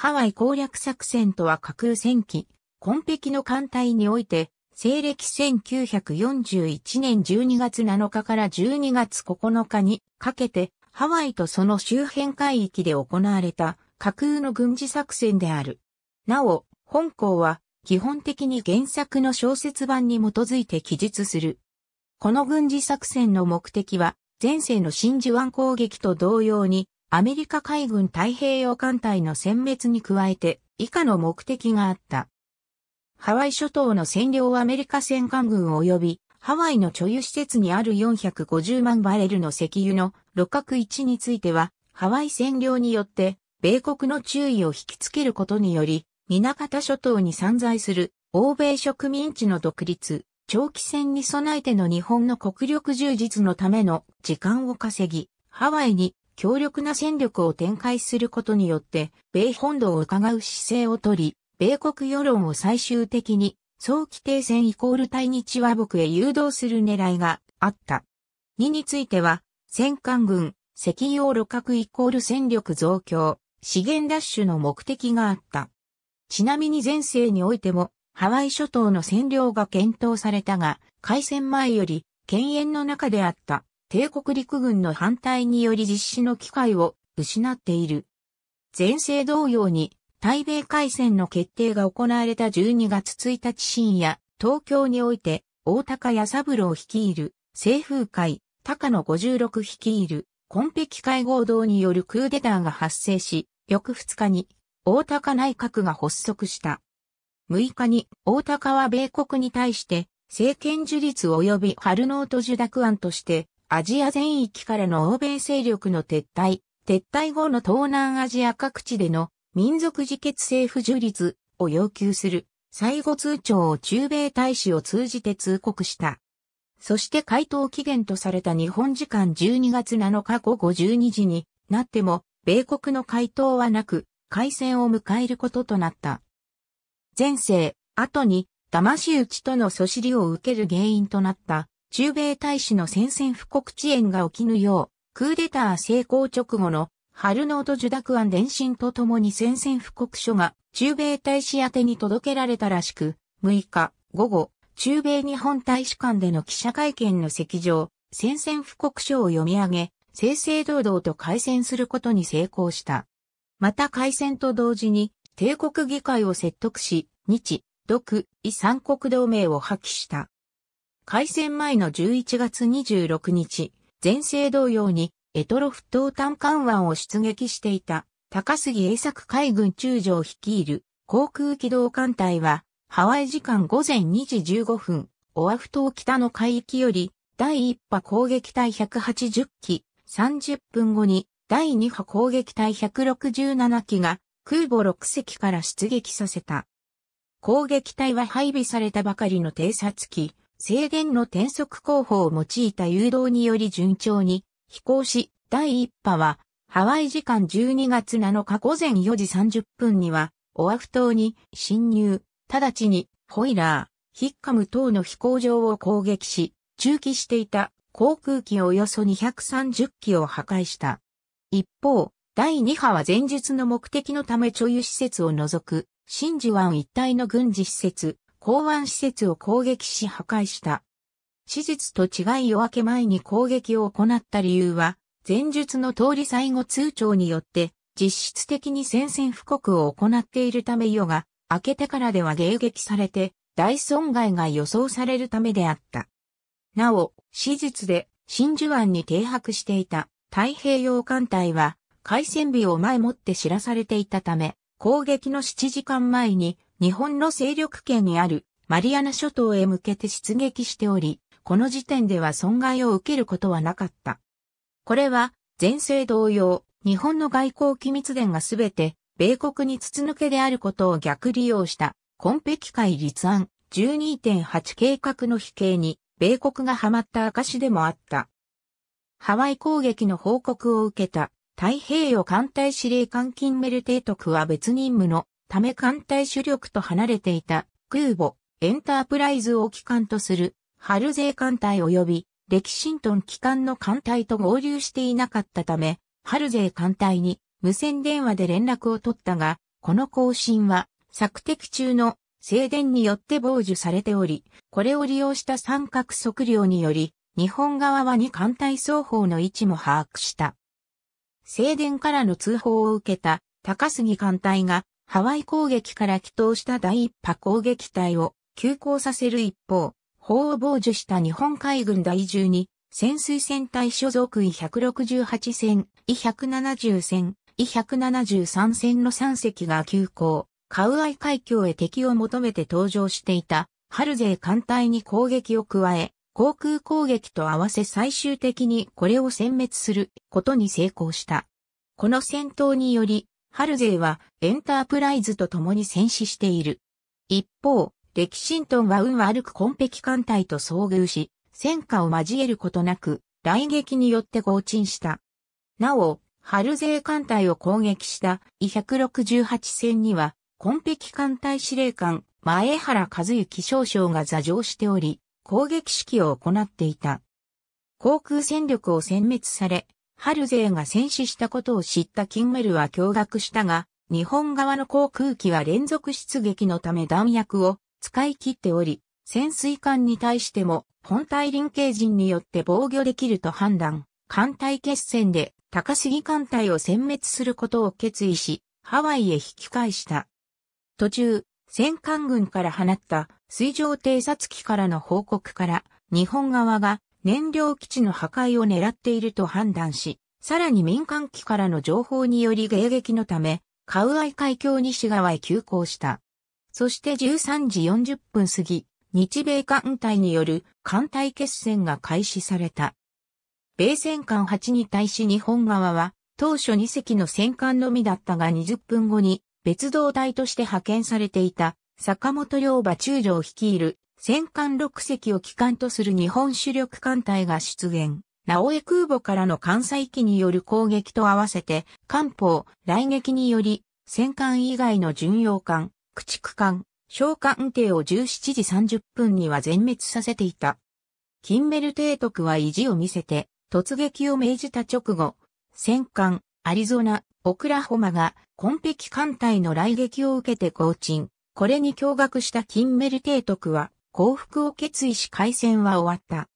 ハワイ攻略作戦とは架空戦記、根壁の艦隊において、西暦1941年12月7日から12月9日にかけて、ハワイとその周辺海域で行われた架空の軍事作戦である。なお、本校は基本的に原作の小説版に基づいて記述する。この軍事作戦の目的は、前世の真珠湾攻撃と同様に、アメリカ海軍太平洋艦隊の殲滅に加えて、以下の目的があった。ハワイ諸島の占領アメリカ戦艦軍及び、ハワイの貯油施設にある450万バレルの石油の六角一については、ハワイ占領によって、米国の注意を引きつけることにより、南方諸島に散在する欧米植民地の独立、長期戦に備えての日本の国力充実のための時間を稼ぎ、ハワイに強力な戦力を展開することによって、米本土を伺う姿勢をとり、米国世論を最終的に、早期停戦イコール対日和睦へ誘導する狙いがあった。2については、戦艦軍、石油路核イコール戦力増強、資源奪取の目的があった。ちなみに前世においても、ハワイ諸島の占領が検討されたが、開戦前より、犬猿の中であった。帝国陸軍の反対により実施の機会を失っている。前世同様に、対米海戦の決定が行われた12月1日深夜、東京において、大高屋三郎率いる、西風会、高野56率いる、紺キ会合同によるクーデターが発生し、翌2日に、大高内閣が発足した。6日に、大高は米国に対して、政権樹立及び春ノート受諾案として、アジア全域からの欧米勢力の撤退、撤退後の東南アジア各地での民族自決政府樹立を要求する最後通帳を中米大使を通じて通告した。そして回答期限とされた日本時間12月7日午後12時になっても、米国の回答はなく、開戦を迎えることとなった。前世、後に、騙し討ちとのそしりを受ける原因となった、中米大使の宣戦布告遅延が起きぬよう、クーデター成功直後の春ノート受諾案伝信とともに宣戦布告書が中米大使宛に届けられたらしく、6日午後、中米日本大使館での記者会見の席上、宣戦布告書を読み上げ、正々堂々と開戦することに成功した。また開戦と同時に、帝国議会を説得し、日、独、伊三国同盟を破棄した。開戦前の11月26日、前世同様に、エトロフ島単艦湾を出撃していた、高杉栄作海軍中将率いる航空機動艦隊は、ハワイ時間午前2時15分、オアフ島北の海域より、第1波攻撃隊180機、30分後に、第2波攻撃隊167機が、空母6隻から出撃させた。攻撃隊は配備されたばかりの偵察機、制限の転速工法を用いた誘導により順調に飛行し、第1波はハワイ時間12月7日午前4時30分にはオアフ島に侵入、直ちにホイラー、ヒッカム等の飛行場を攻撃し、駐機していた航空機およそ230機を破壊した。一方、第2波は前述の目的のため貯油施設を除く、真珠湾一帯の軍事施設、港湾施設を攻撃し破壊した。史実と違い夜明け前に攻撃を行った理由は、前述の通り最後通帳によって、実質的に宣戦布告を行っているため夜が明けてからでは迎撃されて、大損害が予想されるためであった。なお、史実で真珠湾に停泊していた太平洋艦隊は、海戦日を前もって知らされていたため、攻撃の7時間前に日本の勢力圏にあるマリアナ諸島へ向けて出撃しており、この時点では損害を受けることはなかった。これは、前世同様、日本の外交機密伝がすべて、米国に筒抜けであることを逆利用した、コンペ機会立案12.8計画の否定に、米国がハマった証でもあった。ハワイ攻撃の報告を受けた、太平洋艦隊司令官キンメル提督は別任務のため艦隊主力と離れていた空母エンタープライズを機関とするハルゼー艦隊及びレキシントン機関の艦隊と合流していなかったため、ハルゼー艦隊に無線電話で連絡を取ったが、この更新は索敵中の静電によって傍受されており、これを利用した三角測量により、日本側は二艦隊双方の位置も把握した。静電からの通報を受けた高杉艦隊がハワイ攻撃から帰投した第一波攻撃隊を急行させる一方、法を傍受した日本海軍第12潜水船隊所属位168船、位170船、位173船の3隻が急行、カウアイ海峡へ敵を求めて登場していた、ハルゼー艦隊に攻撃を加え、航空攻撃と合わせ最終的にこれを殲滅することに成功した。この戦闘により、ハルゼイはエンタープライズと共に戦死している。一方、レキシントンは運悪く紺碧艦隊と遭遇し、戦火を交えることなく、雷撃によって合鎮した。なお、ハルゼイ艦隊を攻撃した e 168戦には、紺碧艦隊司令官、前原和幸少将が座上しており、攻撃指揮を行っていた。航空戦力を殲滅され、ハルゼーが戦死したことを知ったキンメルは驚愕したが、日本側の航空機は連続出撃のため弾薬を使い切っており、潜水艦に対しても本体輪形陣によって防御できると判断、艦隊決戦で高杉艦隊を殲滅することを決意し、ハワイへ引き返した。途中、戦艦軍から放った水上偵察機からの報告から、日本側が燃料基地の破壊を狙っていると判断し、さらに民間機からの情報により迎撃のため、カウアイ海峡西側へ急行した。そして13時40分過ぎ、日米艦隊による艦隊決戦が開始された。米戦艦8に対し日本側は、当初2隻の戦艦のみだったが20分後に別動隊として派遣されていた坂本龍馬中将率いる戦艦6隻を機関とする日本主力艦隊が出現。直江空母からの艦載機による攻撃と合わせて、艦砲、雷撃により、戦艦以外の巡洋艦、駆逐艦、召喚艇を17時30分には全滅させていた。キンメル提督は意地を見せて、突撃を命じた直後、戦艦、アリゾナ、オクラホマが、コンペキ艦隊の雷撃を受けて降沈。これに驚愕したキンメル提督は、降伏を決意し海戦は終わった。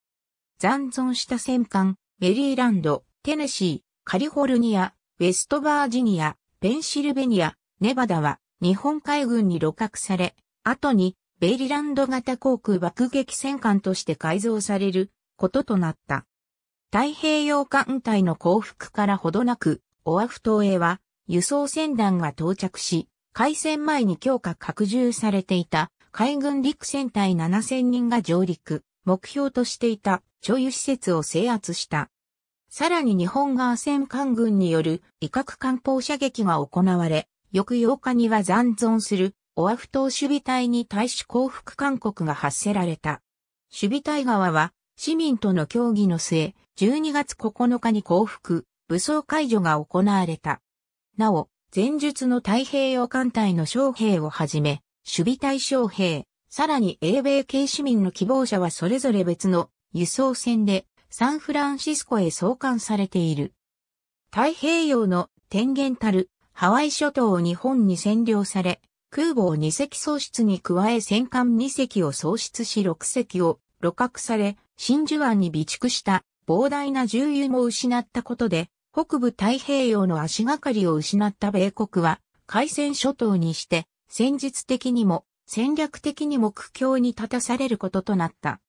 残存した戦艦、メリーランド、テネシー、カリフォルニア、ウェストバージニア、ペンシルベニア、ネバダは日本海軍に露獲され、後にベリランド型航空爆撃戦艦として改造されることとなった。太平洋艦隊の降伏からほどなく、オアフ島へは輸送船団が到着し、開戦前に強化拡充されていた海軍陸戦隊7000人が上陸、目標としていた貯油施設を制圧した。さらに日本側戦艦軍による威嚇艦砲射撃が行われ、翌8日には残存するオアフ島守備隊に対し降伏勧告が発せられた。守備隊側は市民との協議の末、12月9日に降伏、武装解除が行われた。なお、前述の太平洋艦隊の将兵をはじめ、守備対象兵、さらに英米系市民の希望者はそれぞれ別の輸送船でサンフランシスコへ送還されている。太平洋の天元たるハワイ諸島を日本に占領され、空母を2隻喪失に加え戦艦2隻を喪失し6隻を露獲され、真珠湾に備蓄した膨大な重油も失ったことで、北部太平洋の足がかりを失った米国は、海戦諸島にして戦術的にも戦略的にも苦境に立たされることとなった。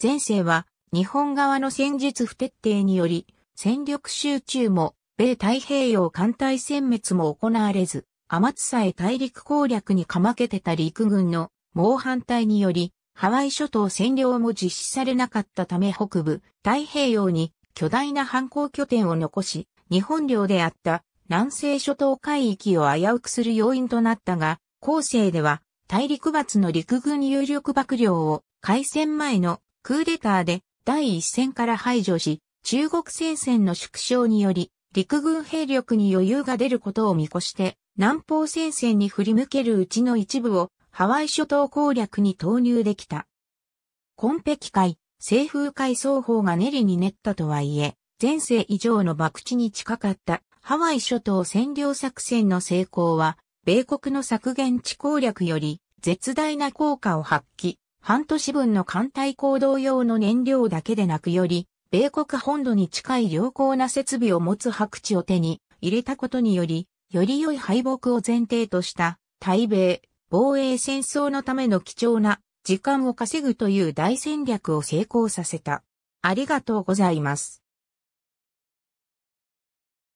前世は日本側の戦術不徹底により戦力集中も米太平洋艦隊殲滅も行われず、天津さえ大陸攻略にかまけてた陸軍の猛反対により、ハワイ諸島占領も実施されなかったため北部、太平洋に巨大な反抗拠点を残し、日本領であった南西諸島海域を危うくする要因となったが、後世では大陸閥の陸軍有力幕僚を開戦前のクーデターで第一線から排除し、中国戦線の縮小により、陸軍兵力に余裕が出ることを見越して、南方戦線に振り向けるうちの一部をハワイ諸島攻略に投入できた。紺碧海、西風海双方が練りに練ったとはいえ、前世以上の博打に近かったハワイ諸島占領作戦の成功は、米国の削減地攻略より絶大な効果を発揮、半年分の艦隊行動用の燃料だけでなくより、米国本土に近い良好な設備を持つ白地を手に入れたことにより、より良い敗北を前提とした対米防衛戦争のための貴重な時間を稼ぐという大戦略を成功させた。ありがとうございます。